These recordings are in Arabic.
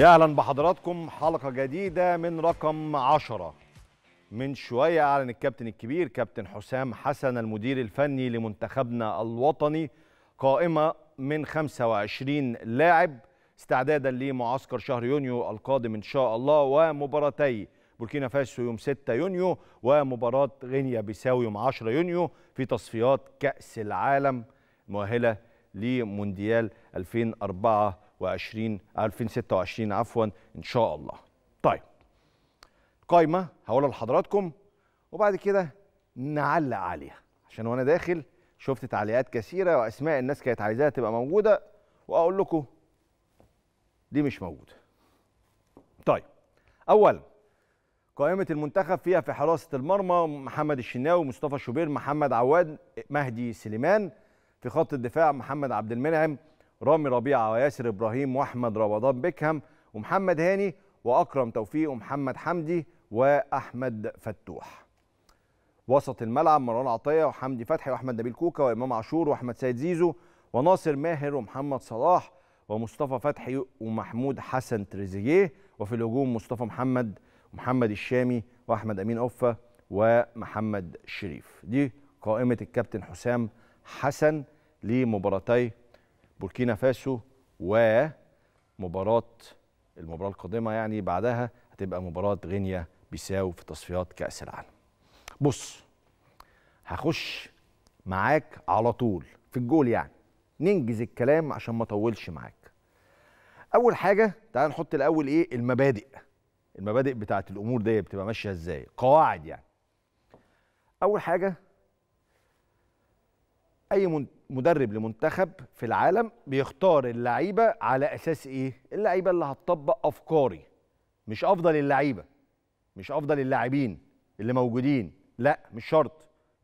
يا اهلا بحضراتكم حلقه جديده من رقم 10 من شويه اعلن الكابتن الكبير كابتن حسام حسن المدير الفني لمنتخبنا الوطني قائمه من 25 لاعب استعدادا لمعسكر شهر يونيو القادم ان شاء الله ومباراتي بوركينا فاسو يوم 6 يونيو ومباراه غينيا بيساو يوم 10 يونيو في تصفيات كاس العالم مؤهله لمونديال 2024 2020 2026 عفوا ان شاء الله. طيب قايمه هقولها لحضراتكم وبعد كده نعلق عليها عشان وانا داخل شفت تعليقات كثيره واسماء الناس كانت عايزاها تبقى موجوده واقول لكم دي مش موجوده. طيب اولا قائمه المنتخب فيها في حراسه المرمى محمد الشناوي مصطفى شوبير محمد عواد مهدي سليمان في خط الدفاع محمد عبد المنعم رامي ربيعه وياسر ابراهيم واحمد رمضان بيكهام ومحمد هاني واكرم توفيق ومحمد حمدي واحمد فتوح وسط الملعب مروان عطيه وحمدي فتحي واحمد نبيل كوكا وامام عاشور واحمد سيد زيزو وناصر ماهر ومحمد صلاح ومصطفى فتحي ومحمود حسن تريزيجيه وفي الهجوم مصطفى محمد ومحمد الشامي واحمد امين اوفا ومحمد شريف دي قائمه الكابتن حسام حسن لمباراتي بوركينا فاسو ومباراه المباراه القادمه يعني بعدها هتبقى مباراه غينيا بيساو في تصفيات كاس العالم بص هخش معاك على طول في الجول يعني ننجز الكلام عشان ما اطولش معاك اول حاجه تعال نحط الاول ايه المبادئ المبادئ بتاعه الامور دي بتبقى ماشيه ازاي قواعد يعني اول حاجه اي منت... مدرب لمنتخب في العالم بيختار اللعيبه على اساس ايه اللعيبه اللي هتطبق افكاري مش افضل اللعيبه مش افضل اللاعبين اللي موجودين لا مش شرط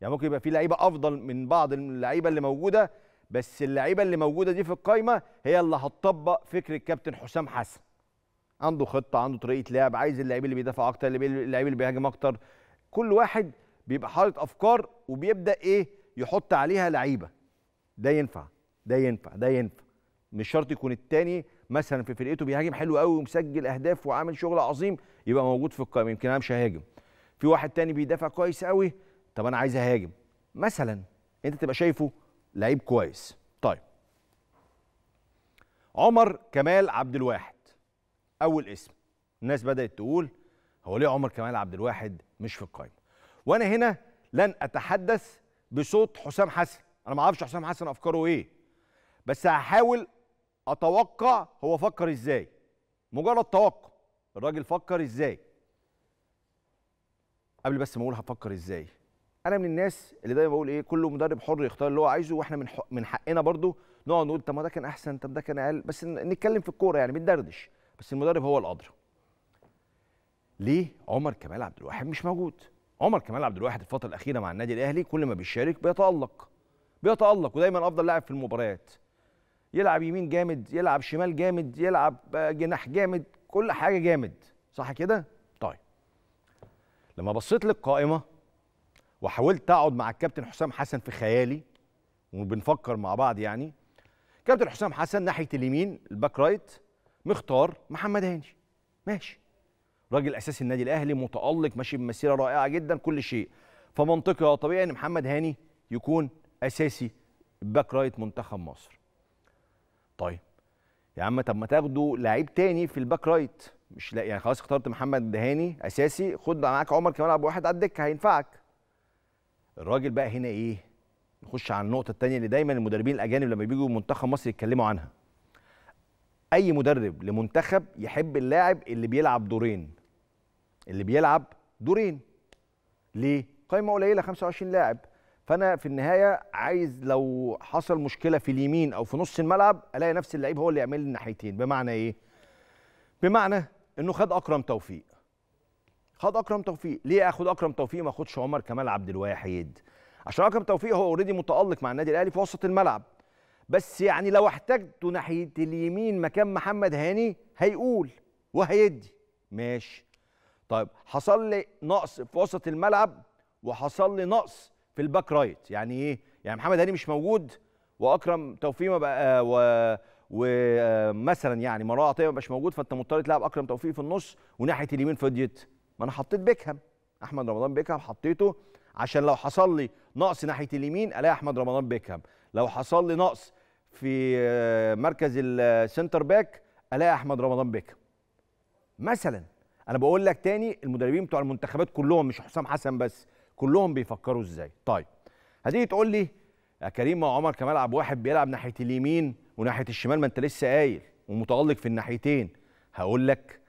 يعني ممكن يبقى في لعيبه افضل من بعض اللعيبه اللي موجوده بس اللعيبه اللي موجوده دي في القايمه هي اللي هتطبق فكر الكابتن حسام حسن عنده خطه عنده طريقه لعب عايز اللعيب اللي بيدافع اكتر اللعيب اللي بيهاجم اكتر كل واحد بيبقى حاطط افكار وبيبدا ايه يحط عليها لعيبه ده ينفع ده ينفع ده ينفع مش شرط يكون التاني مثلا في فرقته بيهاجم حلو قوي ومسجل اهداف وعامل شغل عظيم يبقى موجود في القائمه يمكن انا مش ههاجم في واحد تاني بيدافع كويس قوي طب انا عايز اهاجم مثلا انت تبقى شايفه لعيب كويس طيب عمر كمال عبد الواحد اول اسم الناس بدات تقول هو ليه عمر كمال عبد الواحد مش في القائمه وانا هنا لن اتحدث بصوت حسام حسن انا ما اعرفش حسام حسن افكاره ايه بس هحاول اتوقع هو فكر ازاي مجرد توقع الراجل فكر ازاي قبل بس ما اقول هفكر ازاي انا من الناس اللي دايما بقول ايه كل مدرب حر يختار اللي هو عايزه واحنا من من حقنا برضو نقعد نقول طب ما ده كان احسن طب ده كان اقل بس نتكلم في الكوره يعني بندردش بس المدرب هو الادرى ليه عمر كمال عبد الواحد مش موجود عمر كمال عبد الواحد الفتره الاخيره مع النادي الاهلي كل ما بيشارك بيتالق بيتالق ودايما افضل لاعب في المباريات يلعب يمين جامد يلعب شمال جامد يلعب آه، جناح جامد كل حاجه جامد صح كده طيب لما بصيت للقائمه وحاولت اقعد مع الكابتن حسام حسن في خيالي وبنفكر مع بعض يعني كابتن حسام حسن ناحيه اليمين الباك رايت مختار محمد هاني ماشي راجل اساسي النادي الاهلي متالق ماشي بمسيره رائعه جدا كل شيء فمنطقي وطبيعي ان محمد هاني يكون اساسي باك رايت منتخب مصر طيب يا عم طب ما تاخدوا لعيب تاني في الباك رايت مش لا يعني خلاص اخترت محمد دهاني اساسي خد معاك عمر كمان ابو واحد على الدكه هينفعك الراجل بقى هنا ايه نخش على النقطه الثانيه اللي دايما المدربين الاجانب لما بيجوا منتخب مصر يتكلموا عنها اي مدرب لمنتخب يحب اللاعب اللي بيلعب دورين اللي بيلعب دورين ليه قائمه قليله 25 لاعب فانا في النهايه عايز لو حصل مشكله في اليمين او في نص الملعب الاقي نفس اللعيب هو اللي يعمل لي الناحيتين بمعنى ايه بمعنى انه خد اكرم توفيق خد اكرم توفيق ليه اخد اكرم توفيق ما اخدش عمر كمال عبد الواحد عشان اكرم توفيق هو اوريدي متالق مع النادي الاهلي في وسط الملعب بس يعني لو احتجته ناحيه اليمين مكان محمد هاني هيقول وهيدي ماشي طيب حصل لي نقص في وسط الملعب وحصل لي نقص في الباك رايت يعني ايه يعني محمد هاني مش موجود واكرم توفيق ما بقى آه، و ومثلا آه، يعني مروه عطيه ما بقاش موجود فانت مضطر تلعب اكرم توفيق في النص وناحيه اليمين فضيت ما انا حطيت بيكهام احمد رمضان بيكهام حطيته عشان لو حصل لي نقص ناحيه اليمين الاقي احمد رمضان بيكهام لو حصل لي نقص في آه، مركز السنتر باك الاقي احمد رمضان بيكهام مثلا انا بقول لك تاني المدربين بتوع المنتخبات كلهم مش حسام حسن بس كلهم بيفكروا ازاي طيب هتيجي تقول لي يا كريم ما عمر كمال عبد الواحد بيلعب ناحيه اليمين وناحيه الشمال ما انت لسه قايل ومتالق في الناحيتين هقول لك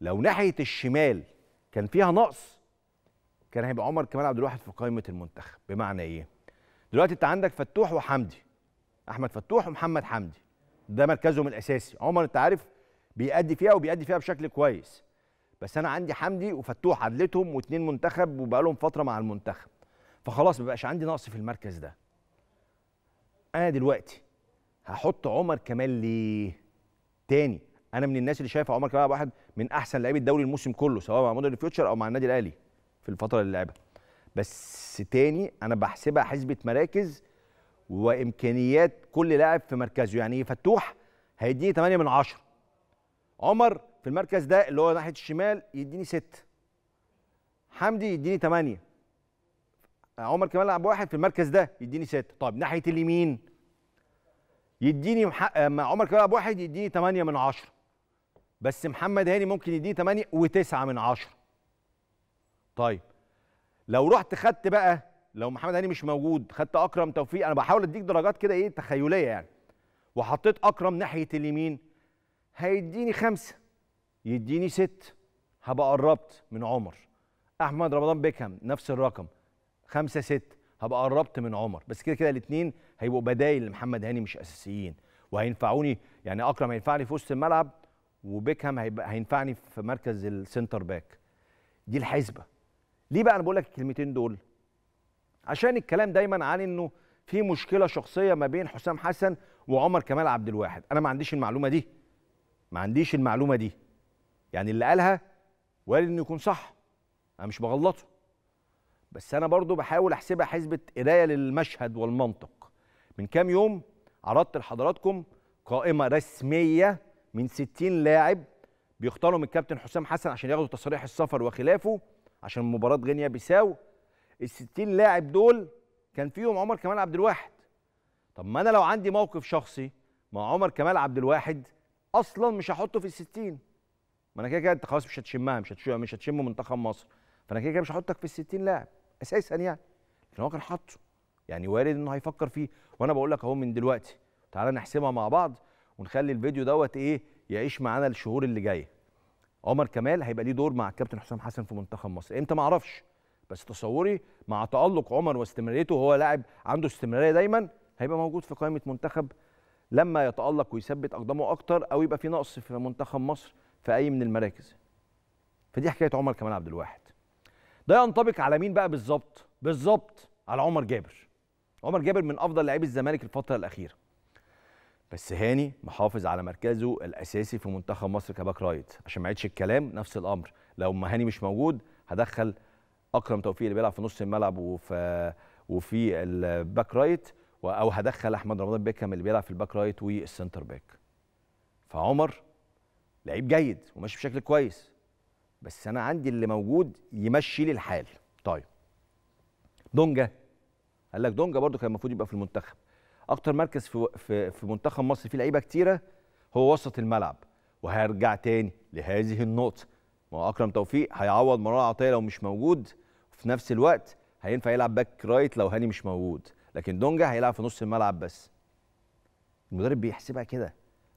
لو ناحيه الشمال كان فيها نقص كان هيبقى عمر كمال عبد الواحد في قائمه المنتخب بمعنى ايه دلوقتي انت عندك فتوح وحمدي احمد فتوح ومحمد حمدي ده مركزهم الاساسي عمر انت عارف بيأدي فيها وبيأدي فيها بشكل كويس بس انا عندي حمدي وفتوح عدلتهم واثنين منتخب وبقالهم فتره مع المنتخب فخلاص مبقاش عندي نقص في المركز ده انا دلوقتي هحط عمر كمال ليه تاني انا من الناس اللي شايفه عمر كمال واحد من احسن لعيبه الدوري الموسم كله سواء مع مودرن فيوتشر او مع النادي الاهلي في الفتره اللي لعبها بس تاني انا بحسبها حسبه مراكز وامكانيات كل لاعب في مركزه يعني إيه فتوح هيديني 8 من 10 عمر في المركز ده اللي هو ناحيه الشمال يديني ست حمدي يديني تمانية عمر كمال لعب واحد في المركز ده يديني ست طيب ناحيه اليمين يديني مح... عمر كمال لعب واحد يديني تمانية من عشرة بس محمد هاني ممكن يديني تمانية وتسعة من عشرة طيب لو رحت خدت بقى لو محمد هاني مش موجود خدت اكرم توفيق انا بحاول اديك درجات كده ايه تخيليه يعني وحطيت اكرم ناحيه اليمين هيديني خمسه يديني ست هبقى قربت من عمر احمد رمضان بيكهام نفس الرقم خمسة ست هبقى قربت من عمر بس كده كده الاثنين هيبقوا بدايل لمحمد هاني مش اساسيين وهينفعوني يعني اكرم هينفعني في وسط الملعب وبيكهام هينفعني في مركز السنتر باك دي الحسبه ليه بقى انا بقول لك الكلمتين دول عشان الكلام دايما عن انه في مشكله شخصيه ما بين حسام حسن وعمر كمال عبد الواحد انا ما عنديش المعلومه دي ما عنديش المعلومه دي يعني اللي قالها وارد انه يكون صح انا مش بغلطه بس انا برضو بحاول احسبها حسبه قرايه للمشهد والمنطق من كام يوم عرضت لحضراتكم قائمه رسميه من 60 لاعب بيختارهم الكابتن حسام حسن عشان ياخدوا تصريح السفر وخلافه عشان مباراه غينيا بيساو ال 60 لاعب دول كان فيهم عمر كمال عبد الواحد طب ما انا لو عندي موقف شخصي مع عمر كمال عبد الواحد اصلا مش هحطه في ال 60 ما انا كده كده انت خلاص مش هتشمها مش هتشم مش هتشم منتخب مصر فانا كده كده مش هحطك في ال 60 لاعب اساسا يعني لكن هو كان حاطه يعني وارد انه هيفكر فيه وانا بقول لك اهو من دلوقتي تعالى نحسبها مع بعض ونخلي الفيديو دوت ايه يعيش معانا الشهور اللي جايه عمر كمال هيبقى ليه دور مع الكابتن حسام حسن في منتخب مصر امتى ما اعرفش بس تصوري مع تالق عمر واستمراريته وهو لاعب عنده استمراريه دايما هيبقى موجود في قائمه منتخب لما يتالق ويثبت اقدامه اكتر او يبقى في نقص في منتخب مصر في اي من المراكز فدي حكايه عمر كمال عبد الواحد ده ينطبق على مين بقى بالظبط بالظبط على عمر جابر عمر جابر من افضل لاعبي الزمالك الفتره الاخيره بس هاني محافظ على مركزه الاساسي في منتخب مصر كباك رايت عشان ما عيدش الكلام نفس الامر لو ما هاني مش موجود هدخل اكرم توفيق اللي بيلعب في نص الملعب وفي وفي الباك رايت او هدخل احمد رمضان بيكم اللي بيلعب في الباك رايت والسنتر باك فعمر لعيب جيد وماشي بشكل كويس بس انا عندي اللي موجود يمشي لي الحال طيب دونجا قال لك دونجا برده كان المفروض يبقى في المنتخب اكتر مركز في في, في منتخب مصر فيه لعيبه كتيره هو وسط الملعب وهيرجع تاني لهذه النقطه ما هو اكرم توفيق هيعوض مرار عطيه لو مش موجود وفي نفس الوقت هينفع يلعب باك رايت لو هاني مش موجود لكن دونجا هيلعب في نص الملعب بس المدرب بيحسبها كده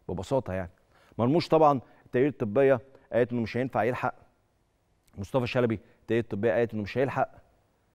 ببساطه يعني مرموش طبعا التقارير الطبيه قالت انه مش هينفع يلحق مصطفى شلبي التقارير الطبيه قالت انه مش هيلحق